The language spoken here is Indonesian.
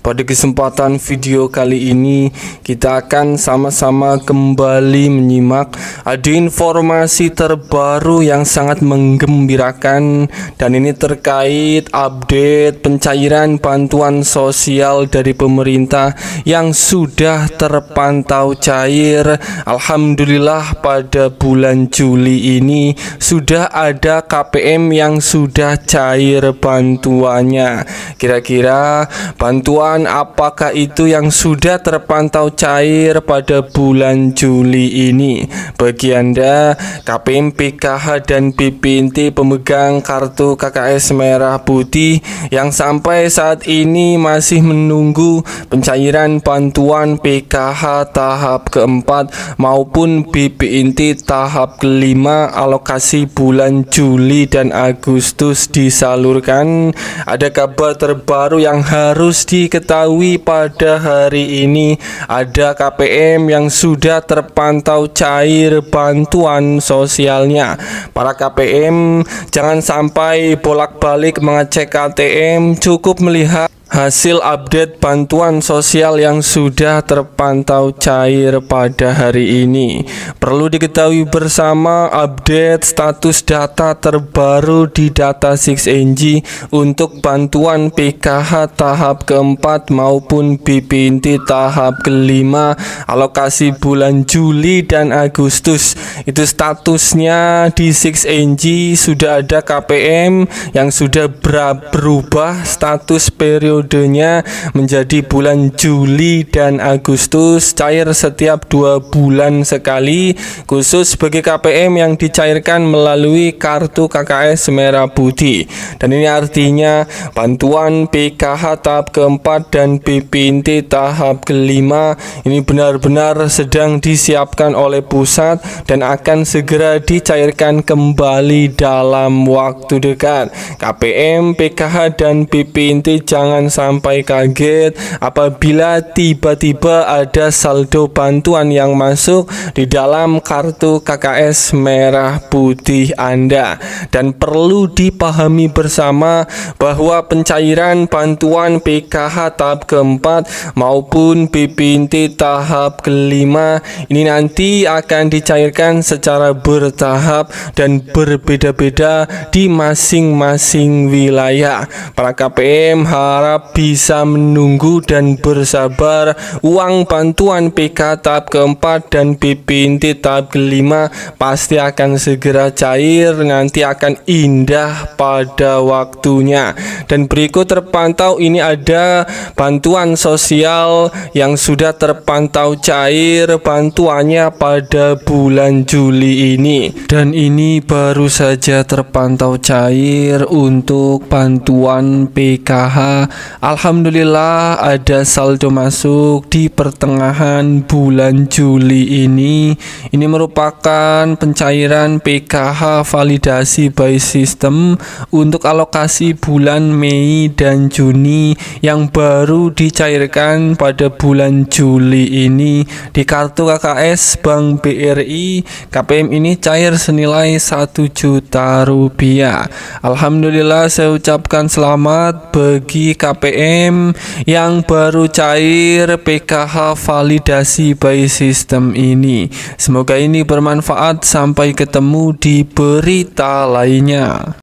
Pada kesempatan video kali ini kita akan sama-sama kembali menyimak ada informasi terbaru yang sangat menggembirakan dan ini terkait update pencairan bantuan sosial dari pemerintah yang sudah terpantau cair. Alhamdulillah pada bulan Juli ini sudah ada KPM yang sudah cair bantuannya. Kira-kira bantuan kawan-kawan, apakah itu yang sudah terpantau cair pada bulan Juli ini. Bagi Anda, KPM PKH dan BPNT pemegang kartu KKS merah putih yang sampai saat ini masih menunggu pencairan bantuan PKH tahap keempat maupun BPNT tahap kelima alokasi bulan Juli dan Agustus disalurkan. Ada kabar terbaru yang harus diketahui diketahui pada hari ini ada KPM yang sudah terpantau cair bantuan sosialnya. Para KPM jangan sampai bolak-balik mengecek KTM, cukup melihat Hasil update bantuan sosial yang sudah terpantau cair pada hari ini perlu diketahui bersama update status data terbaru di data 6NG untuk bantuan PKH tahap keempat maupun BPNT tahap kelima alokasi bulan Juli dan Agustus itu statusnya di 6NG sudah ada KPM yang sudah berubah status periode periodenya menjadi bulan Juli dan Agustus cair setiap dua bulan sekali khusus bagi KPM yang dicairkan melalui kartu KKS Merah Putih dan ini artinya bantuan PKH tahap keempat dan BPNT tahap kelima ini benar-benar sedang disiapkan oleh pusat dan akan segera dicairkan kembali dalam waktu dekat KPM, PKH, dan BPNT jangan sampai kaget apabila tiba-tiba ada saldo bantuan yang masuk di dalam kartu KKS merah putih Anda dan perlu dipahami bersama bahwa pencairan bantuan PKH tahap keempat maupun BPNT tahap kelima ini nanti akan dicairkan secara bertahap dan berbeda-beda di masing-masing wilayah. Para KPM harap bisa menunggu dan bersabar uang bantuan PK tahap keempat dan BPNT tahap kelima pasti akan segera cair nanti akan indah pada waktunya dan berikut terpantau ini ada bantuan sosial yang sudah terpantau cair bantuannya pada bulan Juli ini dan ini baru saja terpantau cair untuk bantuan PKH Alhamdulillah ada saldo masuk di pertengahan bulan Juli ini. Ini merupakan pencairan PKH validasi by system untuk alokasi bulan Mei dan Juni yang baru dicairkan pada bulan Juli ini di kartu KKS Bank BRI. KPM ini cair senilai 1 juta rupiah. Alhamdulillah saya ucapkan selamat bagi KPM KPM yang baru cair PKH validasi by system ini. Semoga ini bermanfaat. Sampai ketemu di berita lainnya.